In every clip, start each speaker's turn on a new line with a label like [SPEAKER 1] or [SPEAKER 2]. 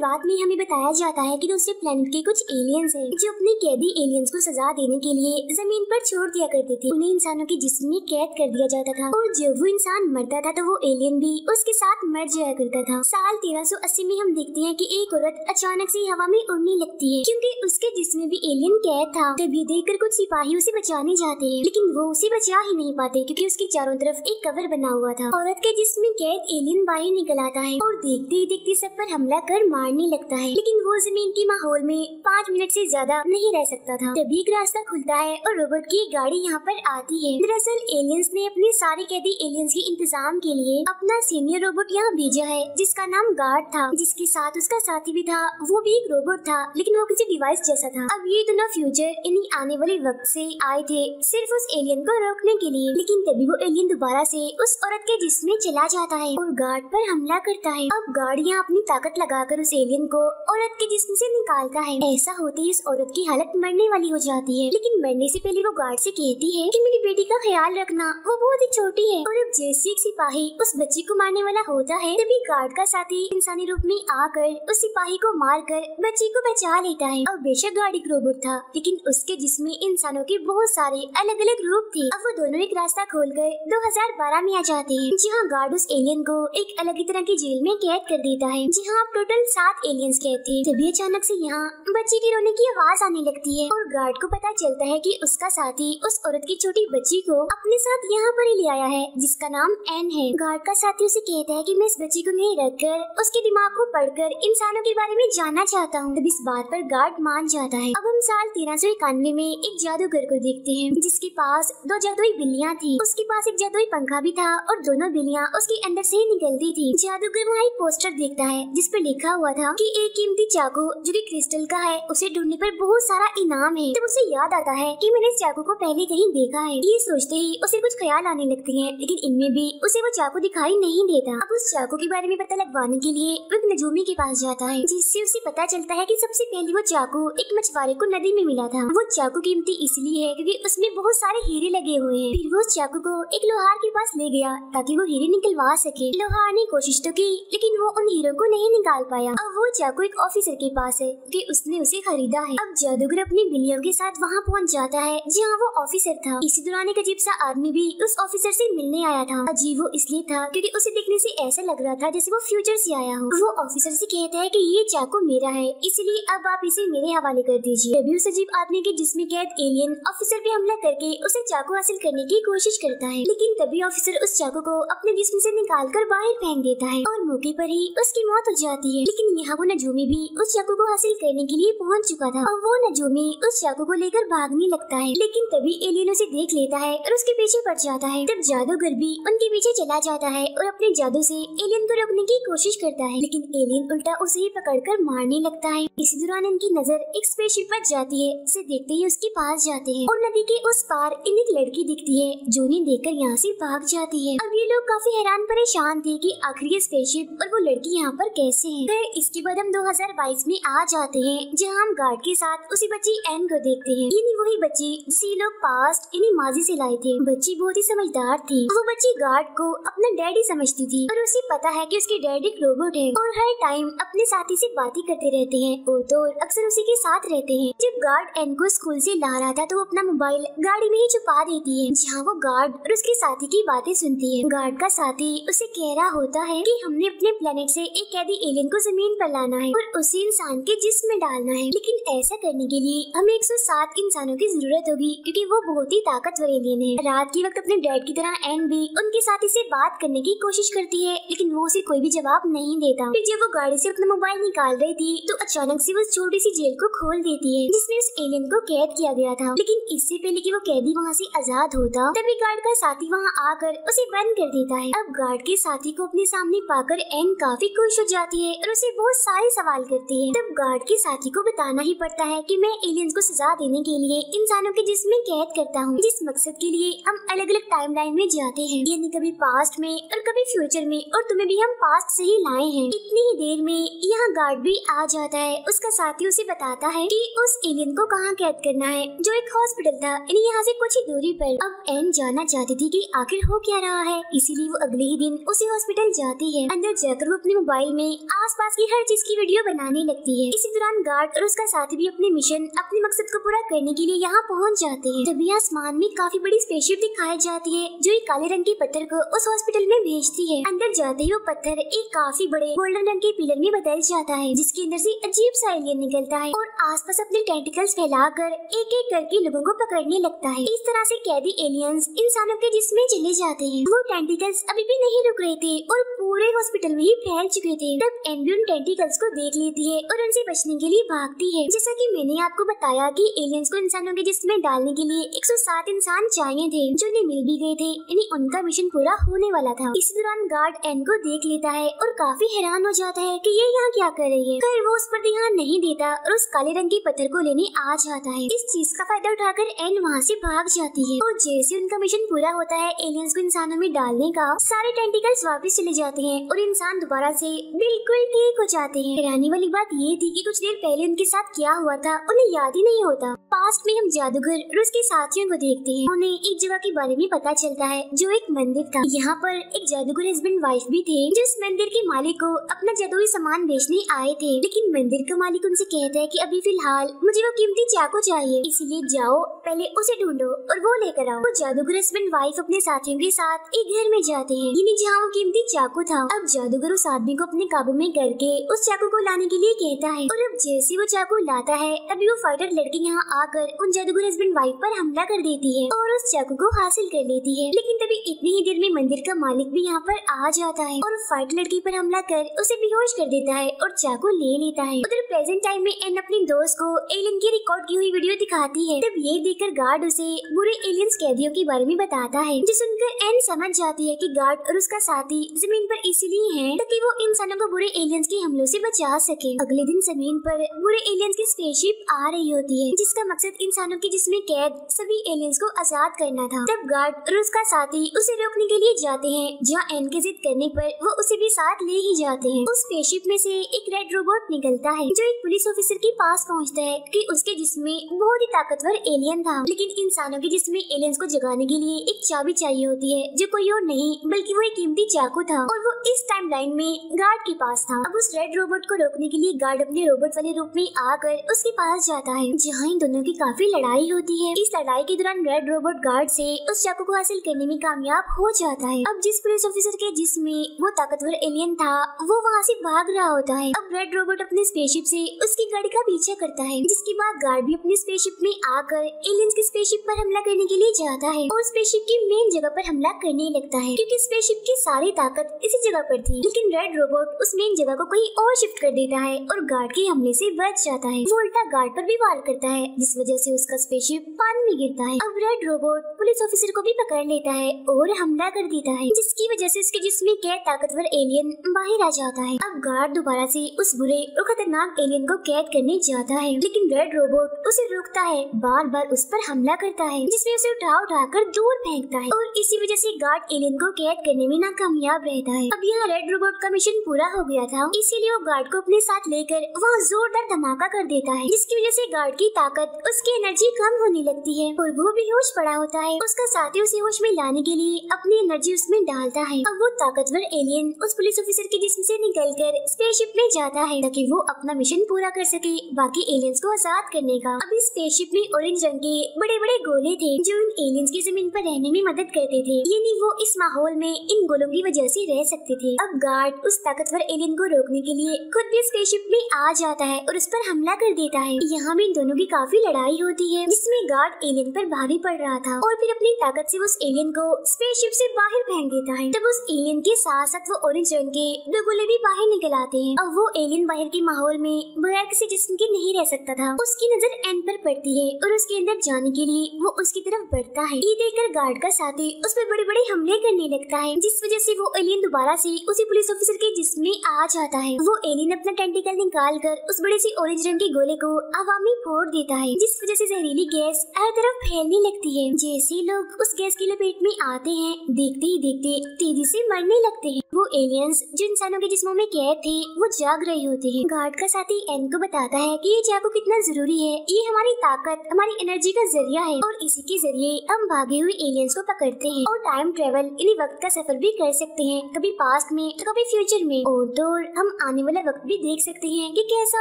[SPEAKER 1] शुरुआत में हमें बताया जाता है कि दूसरे प्लेनेट के कुछ एलियंस हैं जो अपने कैदी एलियंस को सजा देने के लिए जमीन पर छोड़ दिया करते थे उन्हें इंसानों के जिस्म में कैद कर दिया जाता था और जब वो इंसान मरता था तो वो एलियन भी उसके साथ मर जाया करता था साल अस्सी में हम देखते हैं कि एक औरत अचानक से हवा में उड़ने लगती है क्योंकि उसके जिसमें भी एलियन कैद था तभी देखकर कुछ सिपाही उसे बचाने जाते हैं लेकिन वो उसे बचा ही नहीं पाते क्योंकि उसके चारों तरफ एक कवर बना हुआ था औरत के जिसमें कैद एलियन बाहर निकल आता है और देखते ही देखते सब पर हमला कर मार मारने लगता है लेकिन वो जमीन के माहौल में पाँच मिनट से ज्यादा नहीं रह सकता था तभी एक रास्ता खुलता है और रोबोट की गाड़ी यहाँ पर आती है दरअसल एलियंस ने अपने सारे कैदी एलियंस के इंतजाम के लिए अपना सीनियर रोबोट यहाँ भेजा है जिसका नाम गार्ड था जिसके साथ उसका साथी भी था वो भी एक रोबोट था लेकिन वो किसी डिवाइस जैसा था अब ये दोनों फ्यूचर इन्हीं आने वाले वक्त से आए थे सिर्फ उस एलियन को रोकने के लिए लेकिन तभी वो एलियन दोबारा से उस औरत के जिसमें चला जाता है और गार्ड पर हमला करता है अब गार्ड यहाँ अपनी ताकत लगाकर उस एलियन को औरत के जिसम से निकालता है ऐसा होते ही उस औरत की हालत मरने वाली हो जाती है लेकिन मरने से पहले वो गार्ड से कहती है कि मेरी बेटी का ख्याल रखना वो बहुत ही छोटी है और अब जैसे एक सिपाही उस बच्ची को मारने वाला होता है तभी गार्ड का साथी इंसानी रूप में आकर उस सिपाही को मार कर बच्ची को बचा लेता है और बेशक गार्ड एक रोबोट था लेकिन उसके जिसमे इंसानों के बहुत सारे अलग अलग रूप थे अब वो दोनों एक रास्ता खोल कर दो में आ जाते हैं जहाँ गार्ड उस एलियन को एक अलग ही तरह की जेल में कैद कर देता है जहाँ टोटल सात सात एलियंस गए थे तभी अचानक से यहाँ बच्चे के रोने की आवाज आने लगती है और गार्ड को पता चलता है कि उसका साथी उस औरत की छोटी बच्ची को अपने साथ यहाँ पर ही ले आया है जिसका नाम एन है गार्ड का साथी उसे कहता है कि मैं इस बच्ची को नहीं रख कर उसके दिमाग को पढ़कर इंसानों के बारे में जानना चाहता हूँ इस बात पर गार्ड मान जाता है अब हम साल तेरह सौ इक्यानवे में एक जादूगर को देखते हैं जिसके पास दो जादुई बिल्लियाँ थी उसके पास एक जादुई पंखा भी था और दोनों बिल्लियाँ उसके अंदर से निकलती थी जादूगर वहाँ एक पोस्टर देखता है जिस पर लिखा हुआ था था कि एक कीमती चाकू जो कि क्रिस्टल का है उसे ढूंढने पर बहुत सारा इनाम है तब उसे याद आता है कि मैंने इस चाकू को पहले कहीं देखा है ये सोचते ही उसे कुछ ख्याल आने लगते हैं लेकिन इनमें भी उसे वो चाकू दिखाई नहीं देता अब उस चाकू के बारे में पता लगवाने के लिए वो एक नजूमी के पास जाता है जिससे उसे पता चलता है की सबसे पहले वो चाकू एक मछुआरे को नदी में मिला था वो चाकू कीमती इसलिए है क्यूँकी उसमें बहुत सारे हीरे लगे हुए हैं फिर वो उस चाकू को एक लोहार के पास ले गया ताकि वो हीरे निकलवा सके लोहार ने कोशिश तो की लेकिन वो उन हीरों को नहीं निकाल पाया वो जाको एक ऑफिसर के पास है कि उसने उसे खरीदा है अब जादूगर अपनी बिल्लियों के साथ वहाँ पहुँच जाता है जहाँ वो ऑफिसर था इसी दौरान एक अजीब सा आदमी भी उस ऑफिसर से मिलने आया था अजीब वो इसलिए था क्योंकि उसे देखने से ऐसा लग रहा था जैसे वो फ्यूचर से आया हो वो ऑफिसर से कहता है कि ये चाकू मेरा है इसलिए अब आप इसे मेरे हवाले कर दीजिए तभी उस अजीब आदमी के जिसमे कैद एलियन ऑफिसर पे हमला करके उसे चाकू हासिल करने की कोशिश करता है लेकिन तभी ऑफिसर उस चाकू को अपने जिसम से निकाल कर बाहर फेंक देता है और मौके पर ही उसकी मौत हो जाती है लेकिन वो नजूमी भी उस चाकू को हासिल करने के लिए पहुंच चुका था और वो नजूमी उस चाकू को लेकर भागने लगता है लेकिन तभी एलियन उसे देख लेता है और उसके पीछे पड़ जाता है तब जादूगर भी उनके पीछे चला जाता है और अपने जादू से एलियन को रोकने की कोशिश करता है लेकिन एलियन उल्टा उसे ही कर मारने लगता है इसी दौरान इनकी नजर एक स्पेसशिप पर जाती है उसे देखते ही उसके पास जाते हैं और नदी के उस पार इन्हें एक लड़की दिखती है जो उन्हें देखकर यहाँ से भाग जाती है अब ये लोग काफी हैरान परेशान थे कि आखिर ये स्पेसशिप और वो लड़की यहाँ पर कैसे है इस इसके बाद हम 2022 में आ जाते हैं जहां हम गार्ड के साथ उसी बच्ची एन को देखते हैं यानी वही बच्ची जिसे लोग पास्ट यानी माजी से लाए थे बच्ची बहुत ही समझदार थी वो बच्ची गार्ड को अपना डैडी समझती थी और उसे पता है की उसके डैडी एक रोबोट है और हर टाइम अपने साथी से बातें करते रहते हैं और तो अक्सर उसी के साथ रहते हैं जब गार्ड एन को स्कूल से ला रहा था तो वो अपना मोबाइल गाड़ी में ही छुपा देती है जहाँ वो गार्ड और उसके साथी की बातें सुनती है गार्ड का साथी उसे कह रहा होता है की हमने अपने प्लेनेट ऐसी एक कैदी एलियन को जमीन जमीन पर लाना है और उसी इंसान के जिस्म में डालना है लेकिन ऐसा करने के लिए हमें सात इंसानों की जरूरत होगी क्योंकि वो बहुत ही ताकतवर एलियन है रात के वक्त अपने डैड की तरह एन भी उनके साथ इसे बात करने की कोशिश करती है लेकिन वो उसे कोई भी जवाब नहीं देता फिर जब वो गाड़ी ऐसी अपना मोबाइल निकाल रही थी तो अचानक ऐसी वो छोटी सी जेल को खोल देती है जिसमे उस एलियन को कैद किया गया था लेकिन इससे पहले की वो कैदी वहाँ ऐसी आजाद होता तभी गार्ड का साथी वहाँ आकर उसे बंद कर देता है अब गार्ड के साथी को अपने सामने पाकर एन काफी खुश हो जाती है और उसे बहुत सारे सवाल करती है तब गार्ड के साथी को बताना ही पड़ता है कि मैं एलियंस को सजा देने के लिए इंसानों के जिसमें कैद करता हूँ जिस मकसद के लिए हम अलग अलग टाइम लाइन में जाते हैं यानी कभी पास्ट में और कभी फ्यूचर में और तुम्हें भी हम पास्ट से ही लाए हैं इतनी ही देर में यहाँ गार्ड भी आ जाता है उसका साथी उसे बताता है की उस एलियन को कहाँ कैद करना है जो एक हॉस्पिटल था यानी यहाँ ऐसी कुछ ही दूरी पर अब एन जाना चाहती थी की आखिर हो क्या रहा है इसीलिए वो अगले ही दिन उसी हॉस्पिटल जाती है अंदर जाकर वो अपने मोबाइल में आस की हर चीज की वीडियो बनाने लगती है इसी दौरान गार्ड और उसका साथी भी अपने मिशन अपने मकसद को पूरा करने के लिए यहाँ पहुँच जाते हैं तभी आसमान में काफी बड़ी स्पेसशिप दिखाई जाती है जो एक काले रंग के पत्थर को उस हॉस्पिटल में भेजती है अंदर जाते ही वो पत्थर एक काफी बड़े गोल्डन रंग के पिलर में बदल जाता है जिसके अंदर से अजीब सा एलियन निकलता है और आसपास अपने टेंटिकल्स फैलाकर एक एक करके लोगों को पकड़ने लगता है इस तरह से कैदी एलियंस इंसानों के जिसमें चले जाते हैं वो टेंटिकल्स अभी भी नहीं रुक रहे थे और पूरे हॉस्पिटल में ही फैल चुके थे तब एम्ब्यून गर्ल्स को देख लेती है और उनसे बचने के लिए भागती है जैसा कि मैंने आपको बताया कि एलियंस को इंसानों के जिसमें डालने के लिए 107 इंसान चाहिए थे जो उन्हें मिल भी गए थे यानी उनका मिशन पूरा होने वाला था इसी दौरान गार्ड एन को देख लेता है और काफी हैरान हो जाता है की ये यहाँ क्या कर रही है पर वो उस पर ध्यान नहीं देता और उस काले रंग के पत्थर को लेने आ जाता है इस चीज का फायदा उठाकर एन वहाँ ऐसी भाग जाती है और जैसे उनका मिशन पूरा होता है एलियंस को इंसानों में डालने का सारे टेंटिकल्स वापस चले जाते हैं और इंसान दोबारा ऐसी बिल्कुल ठीक हो जाते हैं हैरानी वाली बात ये थी कि कुछ देर पहले उनके साथ क्या हुआ था उन्हें याद ही नहीं होता पास्ट में हम जादूगर और उसके साथियों को देखते हैं उन्हें एक जगह के बारे में पता चलता है जो एक मंदिर था यहाँ पर एक जादूगर हस्बैंड वाइफ भी थे जो इस मंदिर के मालिक को अपना जादुई सामान बेचने आए थे लेकिन मंदिर का मालिक उनसे कहता है की अभी फिलहाल मुझे वो कीमती चाकू चाहिए इसलिए जाओ पहले उसे ढूंढो और वो लेकर आओ वो जादूगर हस्बैंड वाइफ अपने साथियों के साथ एक घर में जाते हैं जहाँ वो कीमती चाकू था अब जादूगर उस आदमी को अपने काबू में करके उस चाकू को लाने के लिए कहता है और अब जैसे वो चाकू लाता है तभी वो फाइटर लड़की यहाँ आकर उन जादूगर हस्बैंड वाइफ पर हमला कर देती है और उस चाकू को हासिल कर लेती है लेकिन तभी इतनी ही देर में मंदिर का मालिक भी यहाँ पर आ जाता है और फाइटर लड़की पर हमला कर उसे बेहोश कर देता है और चाकू ले लेता है उधर प्रेजेंट टाइम में एन अपने दोस्त को एलियन की रिकॉर्ड की हुई वीडियो दिखाती है तब ये देखकर गार्ड उसे बुरे एलियंस कैदियों के बारे में बताता है जो सुनकर एन समझ जाती है कि गार्ड और उसका साथी जमीन पर इसीलिए है ताकि वो इंसानों को बुरे एलियंस की हमलों से बचा सके अगले दिन जमीन पर बुरे एलियंस की स्पेसशिप आ रही होती है जिसका मकसद इंसानों के जिसमे कैद सभी एलियंस को आजाद करना था तब गार्ड और उसका साथी उसे रोकने के लिए जाते हैं जहाँ एन के जिद करने पर वो उसे भी साथ ले ही जाते हैं उस स्पेसशिप में से एक रेड रोबोट निकलता है जो एक पुलिस ऑफिसर के पास पहुँचता है की उसके जिसमे बहुत ही ताकतवर एलियन था लेकिन इंसानों के जिसमे एलियंस को जगाने के लिए एक चाबी चाहिए होती है जो कोई और नहीं बल्कि वो एक कीमती चाकू था और वो इस टाइम लाइन में गार्ड के पास था अब उस रेड रोबोट को रोकने के लिए गार्ड अपने रोबोट वाले रूप में आकर उसके पास जाता है जहाँ इन दोनों की काफी लड़ाई होती है इस लड़ाई के दौरान रेड रोबोट गार्ड से उस चाकू को हासिल करने में कामयाब हो जाता है अब जिस पुलिस ऑफिसर के जिसमें वो ताकतवर एलियन था वो वहाँ से भाग रहा होता है अब रेड रोबोट अपने स्पेसशिप से उसकी गाड़ी का पीछा करता है जिसके बाद गार्ड भी अपने स्पेसशिप में आकर एलियंस की स्पेसशिप पर हमला करने के लिए जाता है और स्पेसशिप की मेन जगह पर हमला करने लगता है क्योंकि स्पेसशिप की सारी ताकत इसी जगह पर थी लेकिन रेड रोबोट उस मेन जगह को कोई कहीं और शिफ्ट कर देता है और गार्ड के हमले से बच जाता है वो उल्टा गार्ड पर भी वार करता है जिस वजह से उसका स्पेसशिप पानी में गिरता है अब रेड रोबोट पुलिस ऑफिसर को भी पकड़ लेता है और हमला कर देता है जिसकी वजह से उसके जिसमें गैर ताकतवर एलियन बाहर आ जाता है अब गार्ड दोबारा ऐसी उस बुरे और खतरनाक एलियन को कैद करने जाता है लेकिन रेड रोबोट उसे रोकता है बार बार उस पर हमला करता है जिसमें उसे उठा उठा कर दूर फेंकता है और इसी वजह ऐसी गार्ड एलियन को कैद करने में नाकामयाब रहता है अब यहाँ रेड रोबोट का मिशन पूरा हो गया था इस इसीलिए वो गार्ड को अपने साथ लेकर वहाँ जोरदार धमाका कर देता है जिसकी वजह से गार्ड की ताकत उसकी एनर्जी कम होने लगती है और वो भी होश पड़ा होता है उसका साथी उसे होश में लाने के लिए अपनी एनर्जी उसमें डालता है अब वो ताकतवर एलियन उस पुलिस ऑफिसर के जिसम ऐसी निकल कर स्पेसशिप में जाता है ताकि वो अपना मिशन पूरा कर सके बाकी एलियंस को आजाद करने का अभी स्पेसशिप में ऑरेंज रंग के बड़े बड़े गोले थे जो इन एलियंस की जमीन पर रहने में मदद करते थे यानी वो इस माहौल में इन गोलों की वजह से रह सकते थे अब गार्ड उस ताकतवर एलियन को रोकने करने के लिए खुद भी स्पेसशिप में आ जाता है और उस पर हमला कर देता है यहाँ भी इन दोनों की काफी लड़ाई होती है जिसमे गार्ड एलियन पर भारी पड़ रहा था और फिर अपनी ताकत से उस एलियन को स्पेसशिप से बाहर फेंक देता है तब उस एलियन के साथ साथ वो ऑरेंज रंग के दो भी बाहर निकल आते हैं अब वो एलियन बाहर के माहौल में बगैर किसी जिसम के नहीं रह सकता था उसकी नजर एन पर पड़ती है और उसके अंदर जाने के लिए वो उसकी तरफ बढ़ता है ये देखकर गार्ड का साथी उस पर बड़े बड़े हमले करने लगता है जिस वजह से वो एलियन दोबारा से उसी पुलिस ऑफिसर के जिसम में आ जाता है है वो एलियन अपना टेंटिकल निकाल कर उस बड़े सी ऑरेंज रंग के गोले को आवामी फोड़ देता है जिस वजह से जहरीली गैस हर तरफ फैलने लगती है जैसे लोग उस गैस की लपेट में आते हैं देखते ही देखते तेजी से मरने लगते हैं वो एलियंस जो इंसानों के जिस्मों में कैद थे वो जाग रहे होते हैं गार्ड का साथी एन को बताता है की ये चाकू कितना जरूरी है ये हमारी ताकत हमारी एनर्जी का जरिया है और इसी के जरिए हम भागे हुए एलियंस को पकड़ते हैं और टाइम ट्रेवल इन्हीं वक्त का सफर भी कर सकते हैं कभी पास्ट में तो कभी फ्यूचर में और तो हम आने वाला वक्त भी देख सकते हैं कि कैसा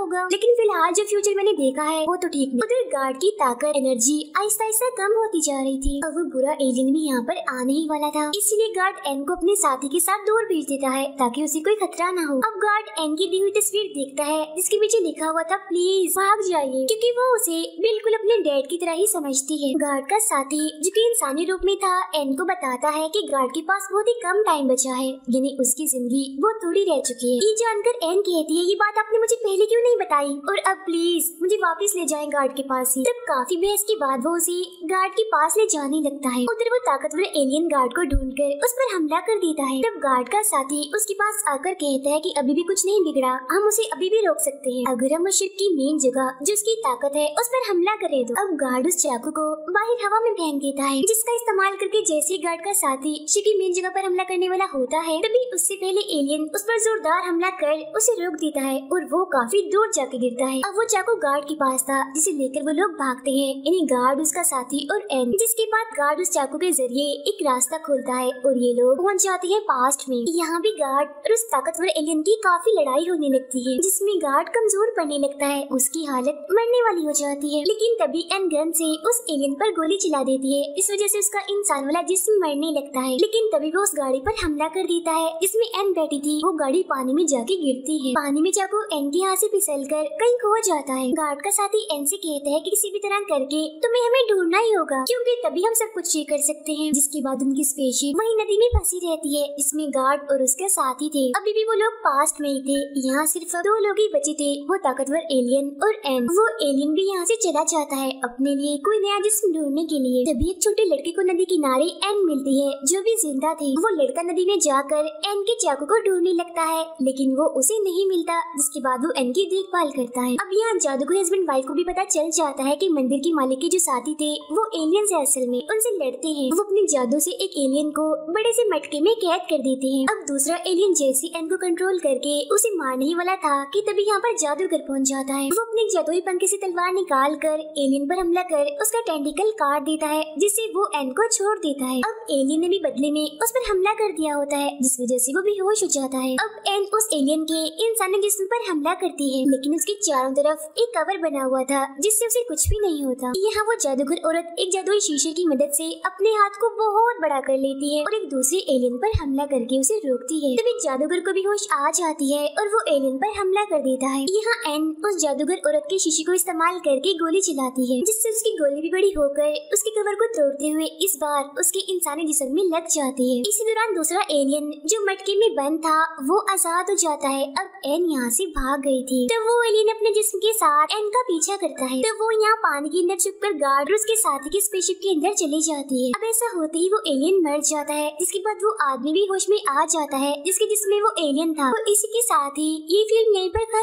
[SPEAKER 1] होगा लेकिन फिलहाल जो फ्यूचर मैंने देखा है वो तो ठीक नहीं उधर गार्ड की ताकत एनर्जी आहिस्ता आहिस्ता कम होती जा रही थी और वो बुरा एलियन भी यहाँ पर आने ही वाला था इसीलिए गार्ड एन को अपने साथी के साथ दूर भेज देता है ताकि उसे कोई खतरा न हो अब गार्ड एन की दी हुई तस्वीर देखता है जिसके पीछे लिखा हुआ था प्लीज भाग जाइए क्योंकि वो उसे बिल्कुल अपने डैड की तरह ही समझती है गार्ड का साथी जो की इंसानी रूप में था एन को बताता है की गार्ड के पास बहुत ही कम टाइम बचा है यानी उसकी जिंदगी बहुत थोड़ी रह चुकी है ये जान बनकर एन कहती है ये बात आपने मुझे पहले क्यों नहीं बताई और अब प्लीज मुझे वापस ले जाए गार्ड के पास ही तब काफी बहस के बाद वो उसे गार्ड के पास ले जाने लगता है उधर वो ताकतवर एलियन गार्ड को ढूंढ कर उस पर हमला कर देता है तब गार्ड का साथी उसके पास आकर कहता है की अभी भी कुछ नहीं बिगड़ा हम उसे अभी भी रोक सकते हैं अगर हम उस शिप की मेन जगह जिसकी ताकत है उस पर हमला करे तो अब गार्ड उस चाकू को बाहर हवा में फेंक देता है जिसका इस्तेमाल करके जैसे गार्ड का साथी शिप की मेन जगह पर हमला करने वाला होता है तभी उससे पहले एलियन उस पर जोरदार हमला कर पर उसे रोक देता है और वो काफी दूर जाके गिरता है अब वो चाकू गार्ड के पास था जिसे लेकर वो लोग भागते हैं इन्हें गार्ड उसका साथी और एन जिसके बाद गार्ड उस चाकू के जरिए एक रास्ता खोलता है और ये लोग पहुंच जाते हैं पास्ट में यहाँ भी गार्ड और उस ताकतवर एलियन की काफी लड़ाई होने लगती है जिसमे गार्ड कमजोर पड़ने लगता है उसकी हालत मरने वाली हो जाती है लेकिन तभी एन गन से उस एलियन पर गोली चला देती है इस वजह से उसका इंसान वाला जिसम मरने लगता है लेकिन तभी वो उस गाड़ी पर हमला कर देता है जिसमे एन बैठी थी वो गाड़ी पानी में जाके गिरती है पानी में चाकू एन के यहाँ ऐसी फिसल कर कहीं खो जाता है गार्ड का साथी एन से कहता है कि किसी भी तरह करके तुम्हें हमें ढूंढना ही होगा क्योंकि तभी हम सब कुछ ये कर सकते हैं जिसके बाद उनकी स्पेशी वही नदी में फंसी रहती है इसमें गार्ड और उसके साथी थे अभी भी वो लोग पास्ट में ही थे यहाँ सिर्फ दो लोग ही बचे थे वो ताकतवर एलियन और एन वो एलियन भी यहाँ से चला जाता है अपने लिए कोई नया जिसम ढूंढने के लिए तभी एक छोटे लड़के को नदी किनारे एन मिलती है जो भी जिंदा थी वो लड़का नदी में जाकर एन के चाकू को ढूंढने लगता है लेकिन वो उसे नहीं मिलता जिसके बाद वो एन की देखभाल करता है अब यहाँ जादूगर हस्बैंड वाइफ को भी पता चल जाता है की मंदिर की मालिक के जो साथी थे वो एलियन है असल में उनसे लड़ते हैं वो अपने जादू से एक एलियन को बड़े से मटके में कैद कर देते हैं अब दूसरा एलियन जैसी एन को कंट्रोल करके उसे मारने ही वाला था कि तभी यहाँ पर जादूगर पहुँच जाता है वो अपने जादुई पंखे से तलवार निकाल कर एलियन पर हमला कर उसका टेंडिकल काट देता है जिससे वो एन को छोड़ देता है अब एलियन ने भी बदले में उस पर हमला कर दिया होता है जिस वजह से वो बेहोश हो जाता है अब एन उस एलियन एलियन के इंसानों जिसम पर हमला करती है लेकिन उसके चारों तरफ एक कवर बना हुआ था जिससे उसे कुछ भी नहीं होता यहाँ वो जादूगर औरत एक जादुई शीशे की मदद से अपने हाथ को बहुत बड़ा कर लेती है और एक दूसरे एलियन पर हमला करके उसे रोकती है तभी जादूगर को भी होश आ जाती है और वो एलियन पर हमला कर देता है यहाँ एन उस जादूगर औरत के शीशे को इस्तेमाल करके गोली चलाती है जिससे उसकी गोली भी बड़ी होकर उसके कवर को तोड़ते हुए इस बार उसके इंसानी जिसम में लग जाती है इसी दौरान दूसरा एलियन जो मटके में बंद था वो आजाद हो जाता जाता है अब एन यहाँ से भाग गई थी तो वो एलियन अपने जिस्म के साथ एन का पीछा करता है तो वो यहाँ पानी के अंदर छुप कर गार्ड और उसके साथी के स्पेसशिप के अंदर चली जाती है अब ऐसा होते ही वो एलियन मर जाता है जिसके बाद वो आदमी भी होश में आ जाता है जिसके जिसमे वो एलियन था इसी के साथ ही ये फिल्म यही पर खत्म